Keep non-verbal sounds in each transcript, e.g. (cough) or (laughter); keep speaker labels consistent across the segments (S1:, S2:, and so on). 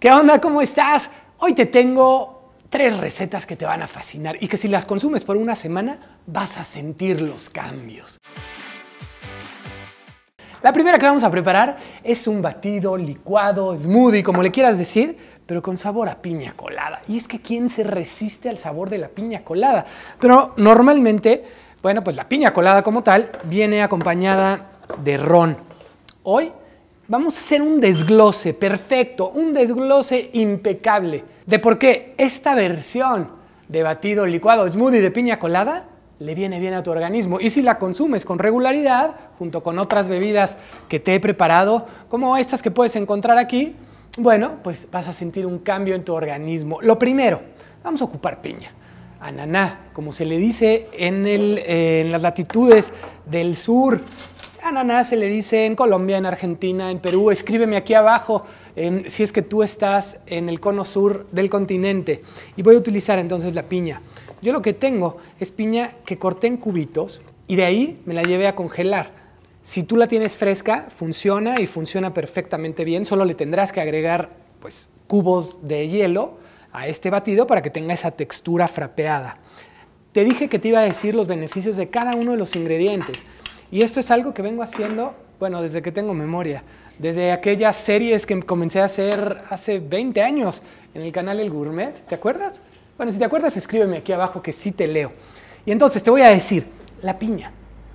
S1: ¿Qué onda? ¿Cómo estás? Hoy te tengo tres recetas que te van a fascinar y que si las consumes por una semana vas a sentir los cambios. La primera que vamos a preparar es un batido, licuado, smoothie, como le quieras decir, pero con sabor a piña colada. Y es que ¿quién se resiste al sabor de la piña colada? Pero normalmente, bueno, pues la piña colada como tal viene acompañada de ron. Hoy vamos a hacer un desglose perfecto, un desglose impecable de por qué esta versión de batido licuado, smoothie de piña colada, le viene bien a tu organismo. Y si la consumes con regularidad, junto con otras bebidas que te he preparado, como estas que puedes encontrar aquí, bueno, pues vas a sentir un cambio en tu organismo. Lo primero, vamos a ocupar piña. Ananá, como se le dice en, eh, en las latitudes del sur ananá se le dice en Colombia, en Argentina, en Perú. Escríbeme aquí abajo em, si es que tú estás en el cono sur del continente. Y voy a utilizar entonces la piña. Yo lo que tengo es piña que corté en cubitos y de ahí me la llevé a congelar. Si tú la tienes fresca, funciona y funciona perfectamente bien. Solo le tendrás que agregar pues, cubos de hielo a este batido para que tenga esa textura frapeada. Te dije que te iba a decir los beneficios de cada uno de los ingredientes. Y esto es algo que vengo haciendo, bueno, desde que tengo memoria, desde aquellas series que comencé a hacer hace 20 años en el canal El Gourmet, ¿te acuerdas? Bueno, si te acuerdas, escríbeme aquí abajo que sí te leo. Y entonces te voy a decir, la piña.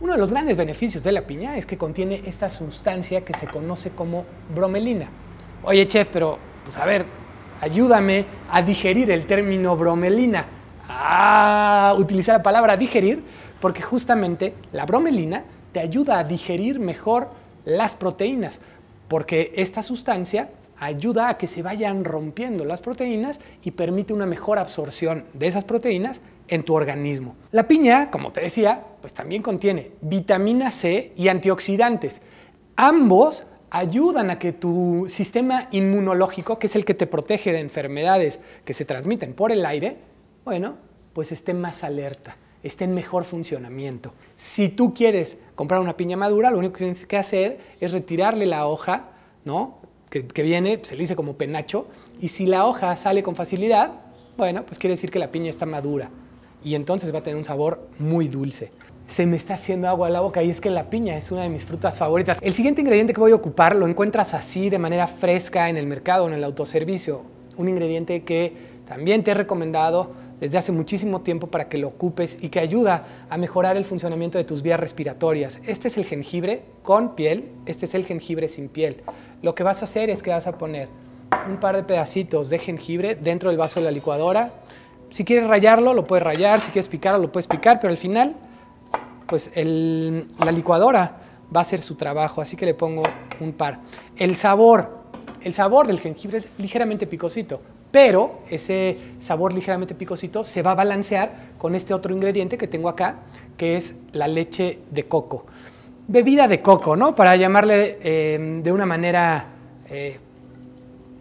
S1: Uno de los grandes beneficios de la piña es que contiene esta sustancia que se conoce como bromelina. Oye, chef, pero pues a ver, ayúdame a digerir el término bromelina. a ah, utilizar la palabra digerir porque justamente la bromelina te ayuda a digerir mejor las proteínas, porque esta sustancia ayuda a que se vayan rompiendo las proteínas y permite una mejor absorción de esas proteínas en tu organismo. La piña, como te decía, pues también contiene vitamina C y antioxidantes. Ambos ayudan a que tu sistema inmunológico, que es el que te protege de enfermedades que se transmiten por el aire, bueno, pues esté más alerta esté en mejor funcionamiento. Si tú quieres comprar una piña madura, lo único que tienes que hacer es retirarle la hoja, ¿no? Que, viene, se le dice como penacho, y si la hoja sale con facilidad, bueno, pues quiere decir que la piña está madura y entonces va a tener un sabor muy dulce. Se me está haciendo agua a la boca y es que la piña es una de mis frutas favoritas. El siguiente ingrediente que voy a ocupar lo encuentras así de manera fresca en el mercado, en el autoservicio. Un ingrediente que también te he recomendado desde hace muchísimo tiempo para que lo ocupes y que ayuda a mejorar el funcionamiento de tus vías respiratorias. Este es el jengibre con piel, este es el jengibre sin piel. Lo que vas a hacer es que vas a poner un par de pedacitos de jengibre dentro del vaso de la licuadora. Si quieres rayarlo, lo puedes rayar, si quieres picarlo, lo puedes picar, pero al final, pues la licuadora va a hacer su trabajo, así que le pongo un par. El sabor, el sabor del jengibre es ligeramente picosito, pero ese sabor ligeramente picosito se va a balancear con este otro ingrediente que tengo acá, que es la leche de coco. Bebida de coco, ¿no? Para llamarle em, de una manera eh,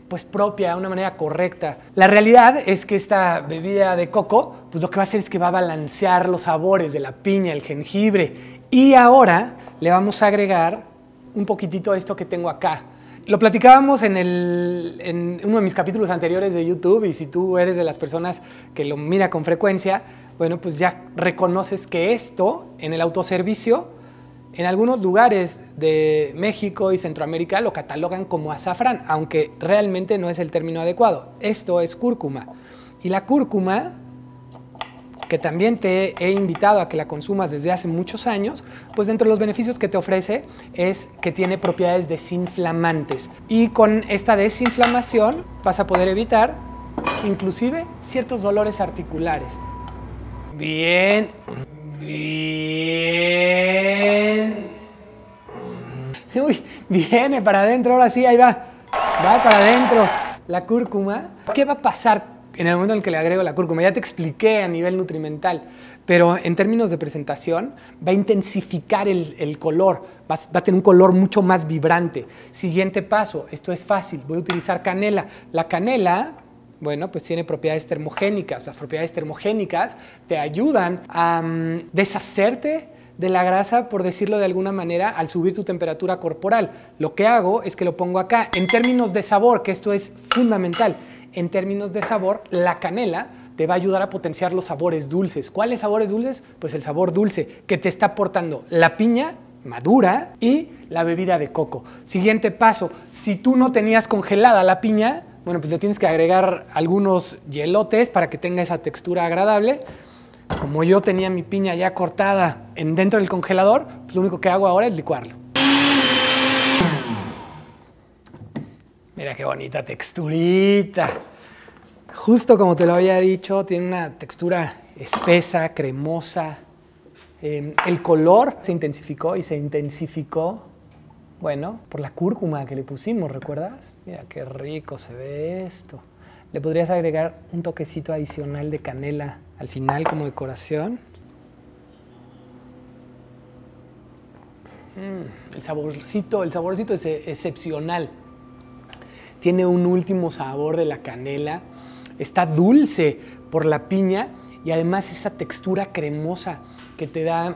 S1: pues propia, una manera correcta. La realidad es que esta bebida de coco, pues lo que va a hacer es que va a balancear los sabores de la piña, el jengibre. Y ahora le vamos a agregar un poquitito de esto que tengo acá, lo platicábamos en, uno de mis capítulos anteriores de YouTube y si tú eres de las personas que lo mira con frecuencia, bueno, pues ya reconoces que esto en el autoservicio, en algunos lugares de México y Centroamérica lo catalogan como azafrán, aunque realmente no es el término adecuado. Esto es cúrcuma. Y la cúrcuma que también te he invitado a que la consumas desde hace muchos años, pues dentro de los beneficios que te ofrece es que tiene propiedades desinflamantes. Y con esta desinflamación vas a poder evitar inclusive ciertos dolores articulares. Bien. Bien. Uy, viene para adentro, ahora sí, ahí va. Va para adentro. La cúrcuma. ¿Qué va a pasar en el momento en el que le agrego la cúrcuma, ya te expliqué a nivel nutrimental, pero en términos de presentación va a intensificar el, color, va, a tener un color mucho más vibrante. Siguiente paso, esto es fácil, voy a utilizar canela. La canela, bueno, pues tiene propiedades termogénicas. Las propiedades termogénicas te ayudan a mm, deshacerte de la grasa, por decirlo de alguna manera, al subir tu temperatura corporal. Lo que hago es que lo pongo acá. En términos de sabor, que esto es fundamental, en términos de sabor, la canela te va a ayudar a potenciar los sabores dulces. ¿Cuáles sabores dulces? Pues el sabor dulce que te está aportando la piña madura y la bebida de coco. Siguiente paso, si tú no tenías congelada la piña, bueno, pues le tienes que agregar algunos hielotes para que tenga esa textura agradable. Como yo tenía mi piña ya cortada en dentro del congelador, pues lo único que hago ahora es licuarlo. Mira qué bonita texturita. Justo como te lo había dicho, tiene una textura espesa, cremosa. Em, el color se intensificó y se intensificó, bueno, por la cúrcuma que le pusimos, ¿recuerdas? Mira qué rico se ve esto. Le podrías agregar un toquecito adicional de canela al final como decoración. Mm, el saborcito, el saborcito es excepcional tiene un último sabor de la canela, está dulce por la piña y además esa textura cremosa que te da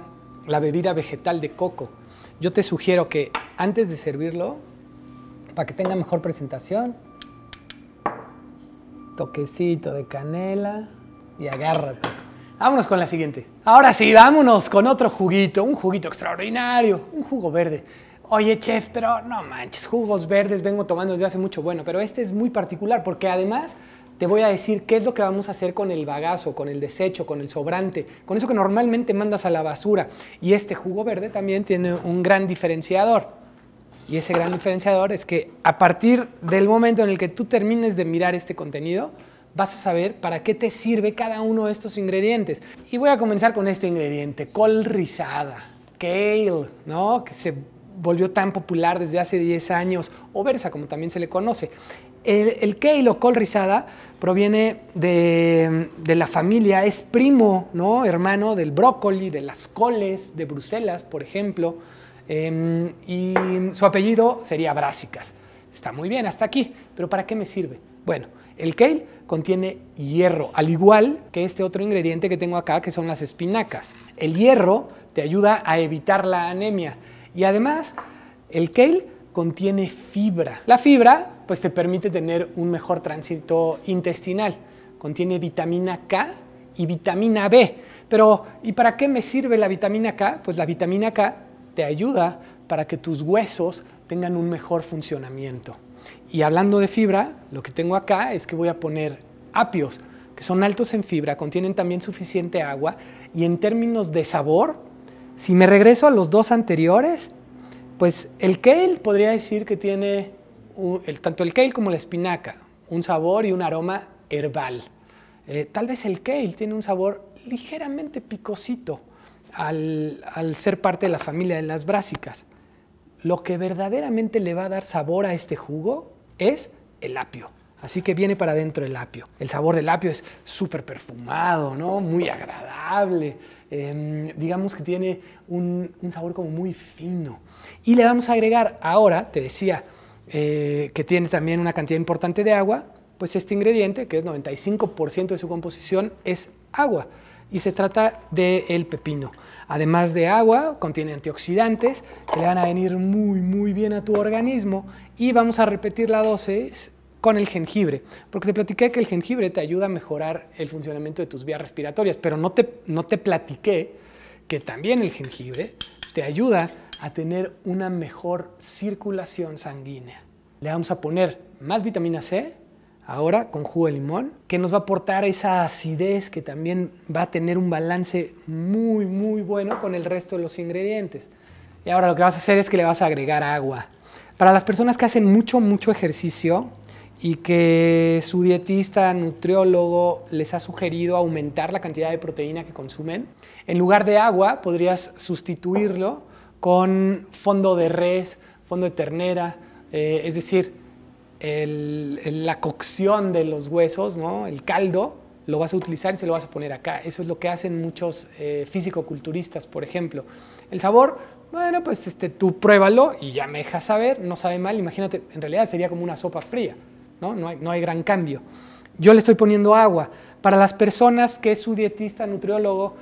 S1: la bebida vegetal de coco. Yo te sugiero que antes de servirlo, para que tenga mejor presentación, toquecito de canela y agárrate. Vámonos con la siguiente. Ahora sí, vámonos con otro juguito, un juguito extraordinario, un jugo verde. Oye, chef, pero no manches, jugos verdes vengo tomando desde hace mucho bueno, pero este es muy particular porque además te voy a decir qué es lo que vamos a hacer con el bagazo, con el desecho, con el sobrante, con eso que normalmente mandas a la basura. Y este jugo verde también tiene un gran diferenciador. Y ese gran diferenciador es que a partir del momento en el que tú termines de mirar este contenido, vas a saber para qué te sirve cada uno de estos ingredientes. Y voy a comenzar con este ingrediente, col rizada, kale, ¿no? Que se volvió tan popular desde hace 10 años, o Versa, como también se le conoce. El, kale o col rizada proviene de, la familia, es primo, ¿no? hermano del brócoli, de las coles de Bruselas, por ejemplo, em, y su apellido sería Brásicas. Está muy bien hasta aquí, pero ¿para qué me sirve? Bueno, el kale contiene hierro, al igual que este otro ingrediente que tengo acá, que son las espinacas. El hierro te ayuda a evitar la anemia. Y además, el kale contiene fibra. La fibra pues te permite tener un mejor tránsito intestinal. Contiene vitamina K y vitamina B. Pero ¿y para qué me sirve la vitamina K? Pues la vitamina K te ayuda para que tus huesos tengan un mejor funcionamiento. Y hablando de fibra, lo que tengo acá es que voy a poner apios, que son altos en fibra, contienen también suficiente agua y en términos de sabor si me regreso a los dos anteriores, pues el kale podría decir que tiene tanto el kale como la espinaca, un sabor y un aroma herbal. Eh, tal vez el kale tiene un sabor ligeramente picosito al ser parte de la familia de las brásicas. Lo que verdaderamente le va a dar sabor a este jugo es el apio. Así que viene para adentro el apio. El sabor del apio es súper perfumado, ¿no? Muy agradable. Em, digamos que tiene un, sabor como muy fino. Y le vamos a agregar ahora, te decía, eh, que tiene también una cantidad importante de agua, pues este ingrediente, que es 95% de su composición, es agua. Y se trata del el pepino. Además de agua, contiene antioxidantes que le van a venir muy, muy bien a tu organismo. Y vamos a repetir la dosis con el jengibre, porque te platiqué que el jengibre te ayuda a mejorar el funcionamiento de tus vías respiratorias, pero no te, no te platiqué que también el jengibre te ayuda a tener una mejor circulación sanguínea. Le vamos a poner más vitamina C, ahora con jugo de limón, que nos va a aportar esa acidez que también va a tener un balance muy, muy bueno con el resto de los ingredientes. Y ahora lo que vas a hacer es que le vas a agregar agua. Para las personas que hacen mucho, mucho ejercicio, y que su dietista, nutriólogo les ha sugerido aumentar la cantidad de proteína que consumen. En lugar de agua, podrías sustituirlo con fondo de res, fondo de ternera, eh, es decir, la cocción de los huesos, ¿no? el caldo, lo vas a utilizar y se lo vas a poner acá. Eso es lo que hacen muchos eh, físico por ejemplo. El sabor, bueno, pues este, tú pruébalo y ya me dejas saber, no sabe mal, imagínate, en realidad sería como una sopa fría. ¿no? No hay, gran cambio. Yo le estoy poniendo agua. Para las personas que su dietista nutriólogo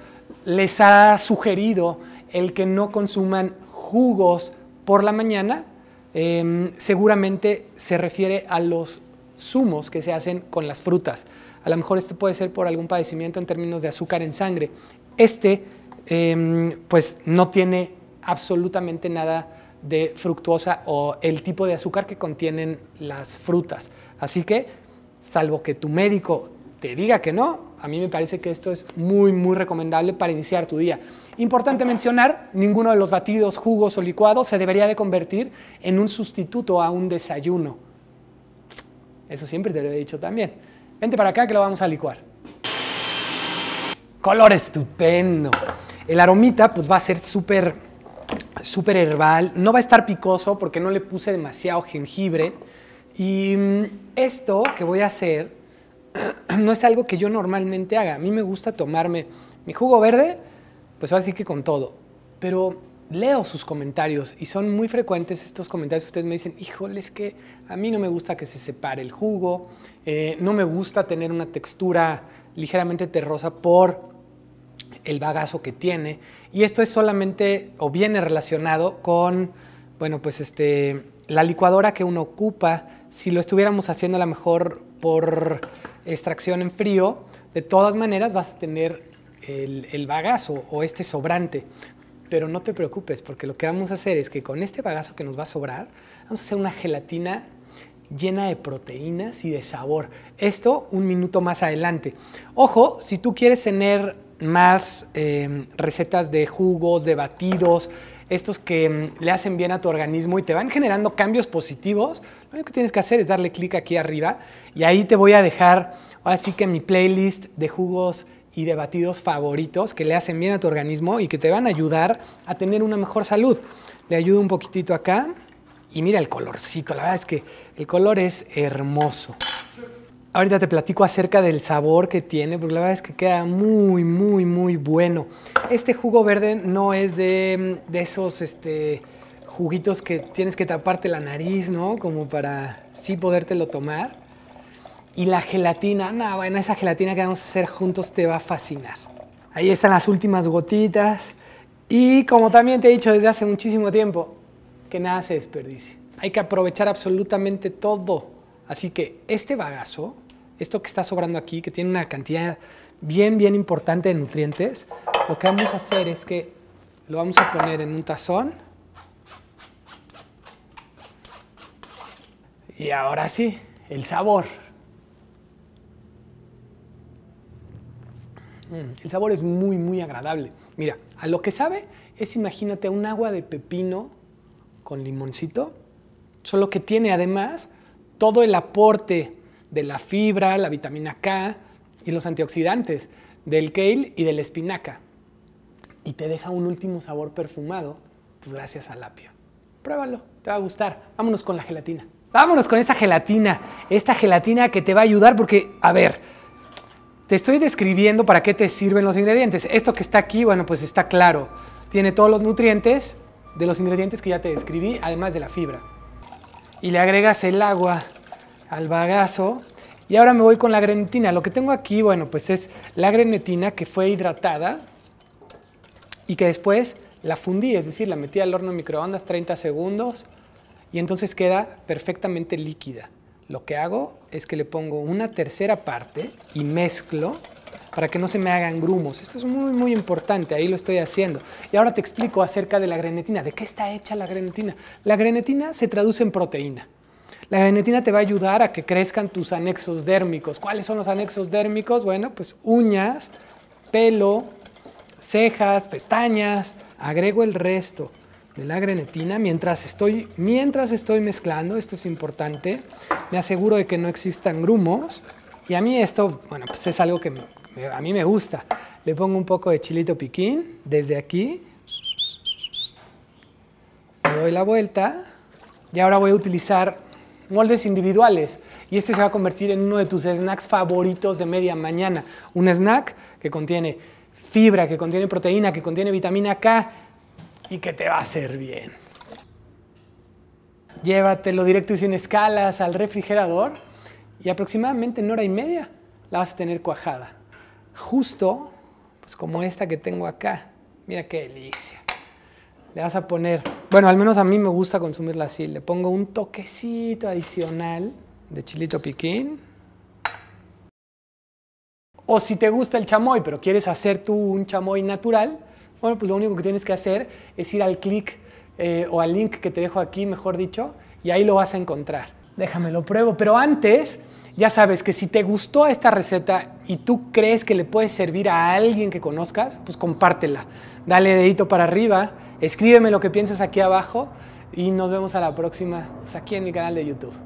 S1: les ha sugerido el que no consuman jugos por la mañana, em, seguramente se refiere a los zumos que se hacen con las frutas. A lo mejor esto puede ser por algún padecimiento en términos de azúcar en sangre. Este, em, pues, no tiene absolutamente nada de fructuosa o el tipo de azúcar que contienen las frutas. Así que, salvo que tu médico te diga que no, a mí me parece que esto es muy, muy recomendable para iniciar tu día. Importante mencionar, ninguno de los batidos, jugos o licuados se debería de convertir en un sustituto a un desayuno. Eso siempre te lo he dicho también. Vente para acá que lo vamos a licuar. Color estupendo. El aromita pues va a ser súper, súper herbal. No va a estar picoso porque no le puse demasiado jengibre. Y mm, esto que voy a hacer (clears throat) no es algo que yo normalmente haga. A mí me gusta tomarme mi jugo verde, pues así que con todo. Pero leo sus comentarios y son muy frecuentes estos comentarios. Ustedes me dicen, híjole, es que a mí no me gusta que se separe el jugo, eh, no me gusta tener una textura ligeramente terrosa por el bagazo que tiene. Y esto es solamente o viene relacionado con, bueno, pues este, la licuadora que uno ocupa, si lo estuviéramos haciendo a lo mejor por extracción en frío, de todas maneras vas a tener el, bagazo o este sobrante. Pero no te preocupes, porque lo que vamos a hacer es que con este bagazo que nos va a sobrar, vamos a hacer una gelatina llena de proteínas y de sabor. Esto un minuto más adelante. Ojo, si tú quieres tener más eh, recetas de jugos, de batidos, estos que mm, le hacen bien a tu organismo y te van generando cambios positivos, lo único que tienes que hacer es darle clic aquí arriba y ahí te voy a dejar, ahora sí que mi playlist de jugos y de batidos favoritos que le hacen bien a tu organismo y que te van a ayudar a tener una mejor salud. Le ayudo un poquitito acá y mira el colorcito, la verdad es que el color es hermoso. Ahorita te platico acerca del sabor que tiene, porque la verdad es que queda muy, muy, muy bueno. Este jugo verde no es de, esos este, juguitos que tienes que taparte la nariz, ¿no? Como para sí podértelo tomar. Y la gelatina, nada, bueno, esa gelatina que vamos a hacer juntos te va a fascinar. Ahí están las últimas gotitas. Y como también te he dicho desde hace muchísimo tiempo, que nada se desperdicie. Hay que aprovechar absolutamente todo. Así que este bagazo esto que está sobrando aquí, que tiene una cantidad bien, bien importante de nutrientes, lo que vamos a hacer es que lo vamos a poner en un tazón. Y ahora sí, el sabor. Mm, el sabor es muy, muy agradable. Mira, a lo que sabe es, imagínate, un agua de pepino con limoncito, solo que tiene además todo el aporte de la fibra, la vitamina K y los antioxidantes del kale y de la espinaca. Y te deja un último sabor perfumado, pues gracias al apio. Pruébalo, te va a gustar. Vámonos con la gelatina. Vámonos con esta gelatina. Esta gelatina que te va a ayudar porque, a ver, te estoy describiendo para qué te sirven los ingredientes. Esto que está aquí, bueno, pues está claro. Tiene todos los nutrientes de los ingredientes que ya te describí, además de la fibra. Y le agregas el agua al bagazo. Y ahora me voy con la grenetina. Lo que tengo aquí, bueno, pues es la grenetina que fue hidratada y que después la fundí, es decir, la metí al horno microondas 30 segundos y entonces queda perfectamente líquida. Lo que hago es que le pongo una tercera parte y mezclo para que no se me hagan grumos. Esto es muy, muy importante, ahí lo estoy haciendo. Y ahora te explico acerca de la grenetina. ¿De qué está hecha la grenetina? La grenetina se traduce en proteína. La grenetina te va a ayudar a que crezcan tus anexos dérmicos. ¿Cuáles son los anexos dérmicos? Bueno, pues uñas, pelo, cejas, pestañas. Agrego el resto de la grenetina mientras estoy, mientras estoy mezclando, esto es importante, me aseguro de que no existan grumos y a mí esto, bueno, pues es algo que a mí me gusta. Le pongo un poco de chilito piquín desde aquí, le doy la vuelta y ahora voy a utilizar moldes individuales y este se va a convertir en uno de tus snacks favoritos de media mañana. Un snack que contiene fibra, que contiene proteína, que contiene vitamina K y que te va a hacer bien. Llévatelo directo y sin escalas al refrigerador y aproximadamente en hora y media la vas a tener cuajada. Justo pues como esta que tengo acá. Mira qué delicia le vas a poner, bueno, al menos a mí me gusta consumirla así, le pongo un toquecito adicional de chilito piquín. O si te gusta el chamoy, pero quieres hacer tú un chamoy natural, bueno, pues lo único que tienes que hacer es ir al clic eh, o al link que te dejo aquí, mejor dicho, y ahí lo vas a encontrar. Déjame lo pruebo, pero antes, ya sabes que si te gustó esta receta y tú crees que le puede servir a alguien que conozcas, pues compártela. Dale dedito para arriba Escríbeme lo que piensas aquí abajo y nos vemos a la próxima, pues, aquí en mi canal de YouTube.